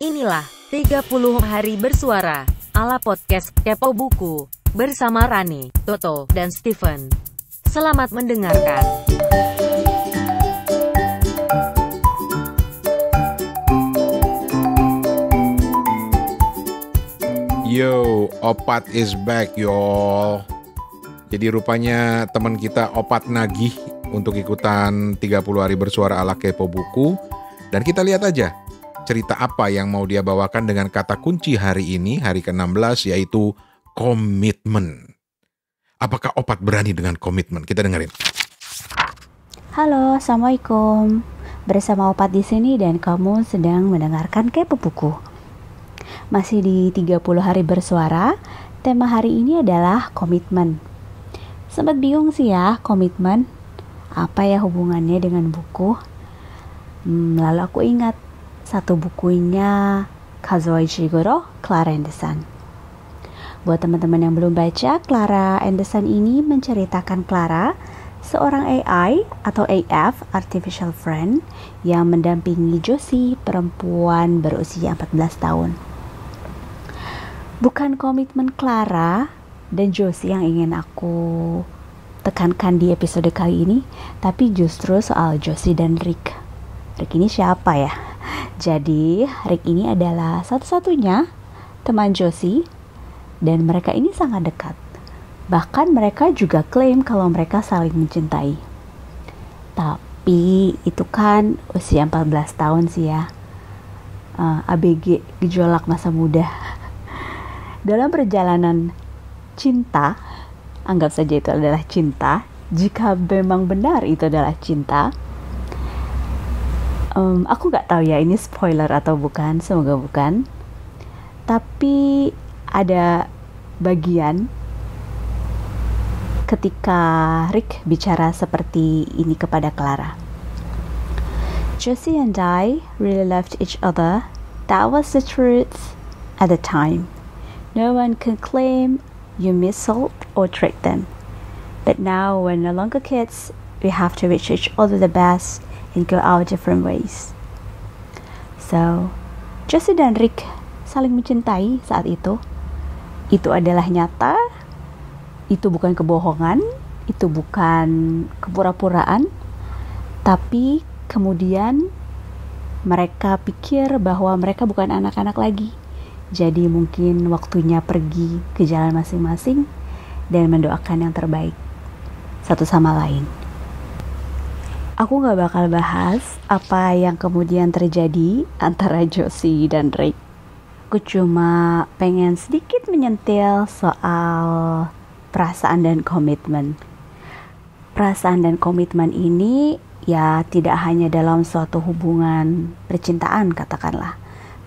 Inilah 30 hari bersuara ala podcast Kepo Buku bersama Rani, Toto, dan Steven. Selamat mendengarkan. Yo, Opat is back, y'all. Jadi rupanya teman kita Opat nagih untuk ikutan 30 hari bersuara ala Kepo Buku. Dan kita lihat aja, cerita apa yang mau dia bawakan dengan kata kunci hari ini, hari ke-16, yaitu komitmen. Apakah opat berani dengan komitmen? Kita dengerin. Halo, Assalamualaikum. Bersama opat di sini dan kamu sedang mendengarkan Kepo Buku. Masih di 30 hari bersuara, tema hari ini adalah komitmen. Sempat bingung sih ya, komitmen. Apa ya hubungannya dengan buku? Hmm, lalu aku ingat, satu bukunya Kazuo Ishiguro, Clara Anderson. Buat teman-teman yang belum baca, Clara Anderson ini menceritakan Clara, seorang AI atau AF, Artificial Friend, yang mendampingi Josie, perempuan berusia 14 tahun. Bukan komitmen Clara dan Josie yang ingin aku tekankan di episode kali ini, tapi justru soal Josie dan Rick. Rick ini siapa ya? Jadi, Rick ini adalah satu-satunya teman Josie dan mereka ini sangat dekat. Bahkan mereka juga klaim kalau mereka saling mencintai. Tapi itu kan usia 14 tahun sih ya. Uh, eh, ABG gejolak masa muda. Dalam perjalanan cinta, anggap saja itu adalah cinta. Jika memang benar itu adalah cinta, um, aku nggak tahu ya ini spoiler atau bukan semoga bukan tapi ada bagian ketika Rick bicara seperti ini kepada Clara. Josie and I really loved each other. That was the truth at the time. No one can claim you missold or tricked them. But now we're no longer kids we have to reach each other the best and go our different ways. So, Jesse dan Rick saling mencintai saat itu. Itu adalah nyata, itu bukan kebohongan, itu bukan kepura-puraan, tapi kemudian mereka pikir bahwa mereka bukan anak-anak lagi. Jadi mungkin waktunya pergi ke jalan masing-masing dan mendoakan yang terbaik satu sama lain aku gak bakal bahas apa yang kemudian terjadi antara Josie dan Rick. Aku cuma pengen sedikit menyentil soal perasaan dan komitmen. Perasaan dan komitmen ini ya tidak hanya dalam suatu hubungan percintaan katakanlah,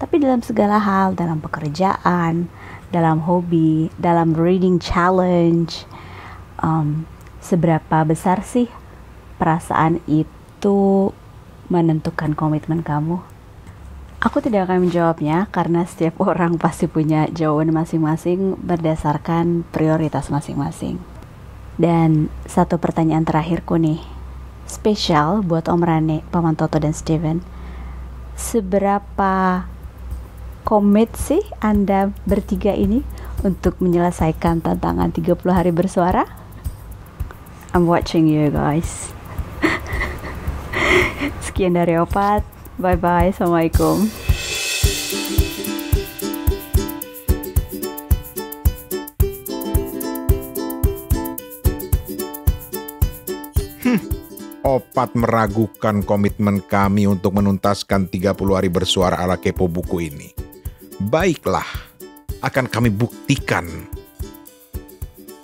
tapi dalam segala hal, dalam pekerjaan, dalam hobi, dalam reading challenge. Um, seberapa besar sih perasaan itu menentukan komitmen kamu? Aku tidak akan menjawabnya karena setiap orang pasti punya jawaban masing-masing berdasarkan prioritas masing-masing. Dan satu pertanyaan terakhirku nih, spesial buat Om Rane, Paman Toto, dan Steven. Seberapa komit sih Anda bertiga ini untuk menyelesaikan tantangan 30 hari bersuara? I'm watching you guys. Sekian dari Opat. Bye bye. Assalamualaikum. Hmm. Opat meragukan komitmen kami untuk menuntaskan 30 hari bersuara ala kepo buku ini. Baiklah, akan kami buktikan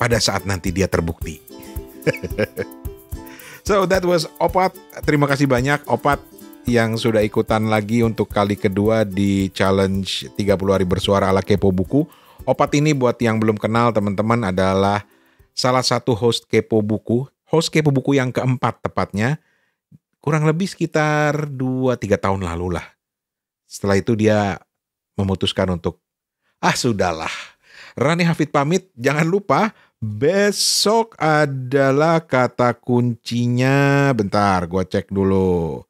pada saat nanti dia terbukti. So that was Opat. Terima kasih banyak Opat yang sudah ikutan lagi untuk kali kedua di challenge 30 hari bersuara ala Kepo Buku. Opat ini buat yang belum kenal teman-teman adalah salah satu host Kepo Buku, host Kepo Buku yang keempat tepatnya. Kurang lebih sekitar 2-3 tahun lalu lah. Setelah itu dia memutuskan untuk, ah sudahlah. Rani Hafid pamit, jangan lupa Besok adalah kata kuncinya. Bentar, gue cek dulu.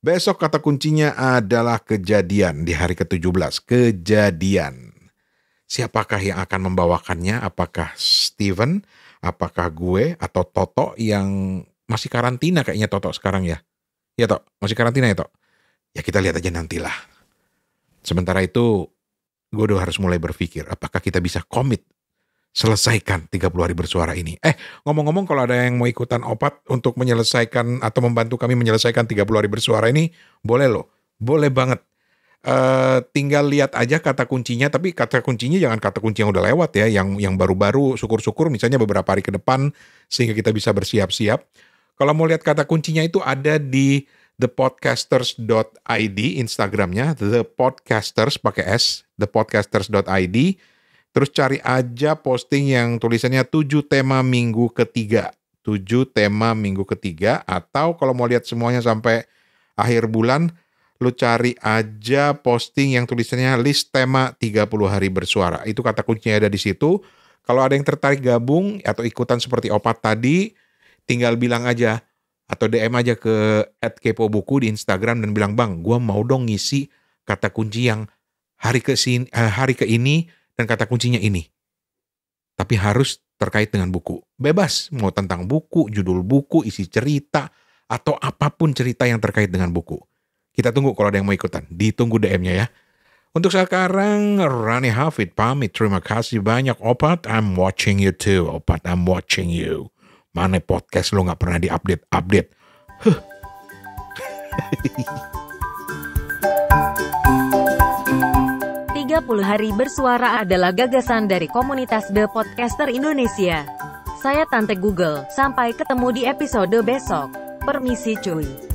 Besok kata kuncinya adalah kejadian di hari ke-17. Kejadian. Siapakah yang akan membawakannya? Apakah Steven? Apakah gue? Atau Toto yang masih karantina kayaknya Toto sekarang ya? Ya Toto, masih karantina ya Toto? Ya kita lihat aja nantilah. Sementara itu, gue udah harus mulai berpikir apakah kita bisa komit selesaikan 30 hari bersuara ini. Eh, ngomong-ngomong kalau ada yang mau ikutan opat untuk menyelesaikan atau membantu kami menyelesaikan 30 hari bersuara ini, boleh loh. Boleh banget. Uh, tinggal lihat aja kata kuncinya tapi kata kuncinya jangan kata kunci yang udah lewat ya yang yang baru-baru syukur-syukur misalnya beberapa hari ke depan sehingga kita bisa bersiap-siap kalau mau lihat kata kuncinya itu ada di thepodcasters.id Instagramnya thepodcasters pakai s thepodcasters.id Terus cari aja posting yang tulisannya 7 tema minggu ketiga. 7 tema minggu ketiga atau kalau mau lihat semuanya sampai akhir bulan lu cari aja posting yang tulisannya list tema 30 hari bersuara. Itu kata kuncinya ada di situ. Kalau ada yang tertarik gabung atau ikutan seperti Opat tadi, tinggal bilang aja atau DM aja ke @kepobuku di Instagram dan bilang, "Bang, gua mau dong ngisi kata kunci yang hari ke sini, eh, hari ke ini dan kata kuncinya ini. Tapi harus terkait dengan buku. Bebas mau tentang buku, judul buku, isi cerita, atau apapun cerita yang terkait dengan buku. Kita tunggu kalau ada yang mau ikutan. Ditunggu DM-nya ya. Untuk sekarang, Rani Hafid pamit. Terima kasih banyak, Opat. I'm watching you too, Opat. I'm watching you. Mana podcast lo gak pernah diupdate-update. Huh. 30 hari bersuara adalah gagasan dari komunitas The Podcaster Indonesia. Saya Tante Google, sampai ketemu di episode besok. Permisi cuy.